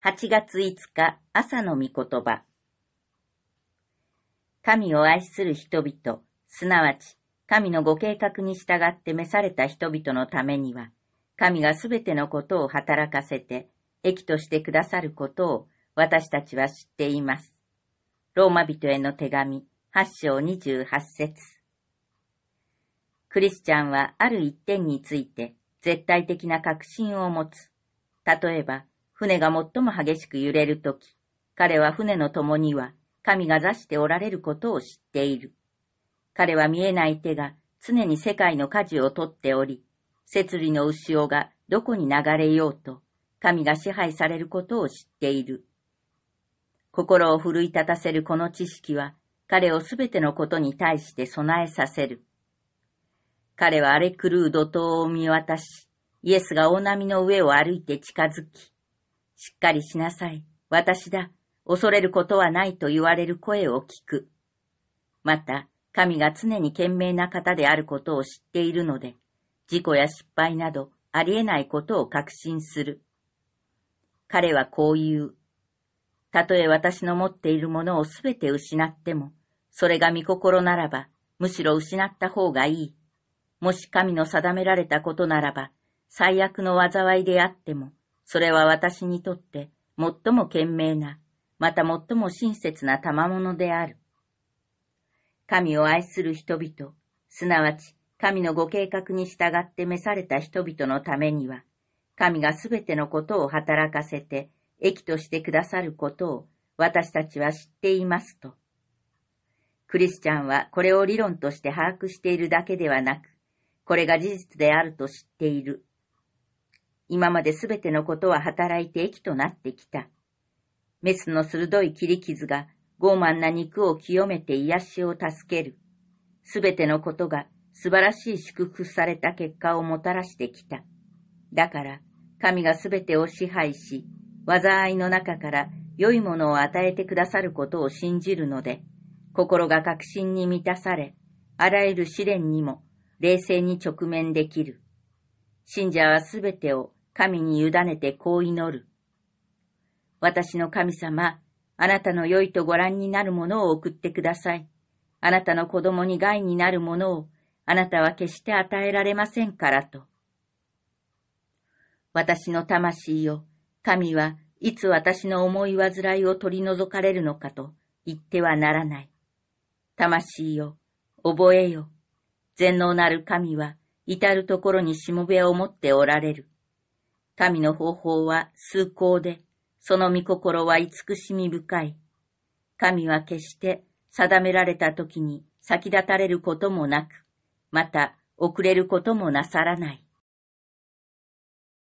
八月五日朝の御言葉。神を愛する人々、すなわち神のご計画に従って召された人々のためには、神がすべてのことを働かせて、益としてくださることを私たちは知っています。ローマ人への手紙、八章二十八節。クリスチャンはある一点について絶対的な確信を持つ。例えば、船が最も激しく揺れるとき、彼は船の共には神が座しておられることを知っている。彼は見えない手が常に世界の舵を取っており、摂理の潮がどこに流れようと、神が支配されることを知っている。心を奮い立たせるこの知識は、彼をすべてのことに対して備えさせる。彼は荒れ狂う怒涛を見渡し、イエスが大波の上を歩いて近づき、しっかりしなさい。私だ。恐れることはないと言われる声を聞く。また、神が常に賢明な方であることを知っているので、事故や失敗などありえないことを確信する。彼はこう言う。たとえ私の持っているものをすべて失っても、それが見心ならば、むしろ失った方がいい。もし神の定められたことならば、最悪の災いであっても、それは私にとって最も賢明な、また最も親切な賜物である。神を愛する人々、すなわち神のご計画に従って召された人々のためには、神がすべてのことを働かせて、益としてくださることを私たちは知っていますと。クリスチャンはこれを理論として把握しているだけではなく、これが事実であると知っている今まで全てのことは働いて益となってきた。メスの鋭い切り傷が傲慢な肉を清めて癒しを助ける。全てのことが素晴らしい祝福された結果をもたらしてきた。だから、神が全てを支配し、災いの中から良いものを与えてくださることを信じるので、心が確信に満たされ、あらゆる試練にも冷静に直面できる。信者はすべてを神に委ねてこう祈る。私の神様、あなたの良いとご覧になるものを送ってください。あなたの子供に害になるものを、あなたは決して与えられませんからと。私の魂よ、神はいつ私の思い煩いを取り除かれるのかと言ってはならない。魂よ、覚えよ。全能なる神は、至るところにしもべを持っておられる。民の方法は崇高で、その御心は慈しみ深い。神は決して定められた時に先立たれることもなく、また遅れることもなさらない。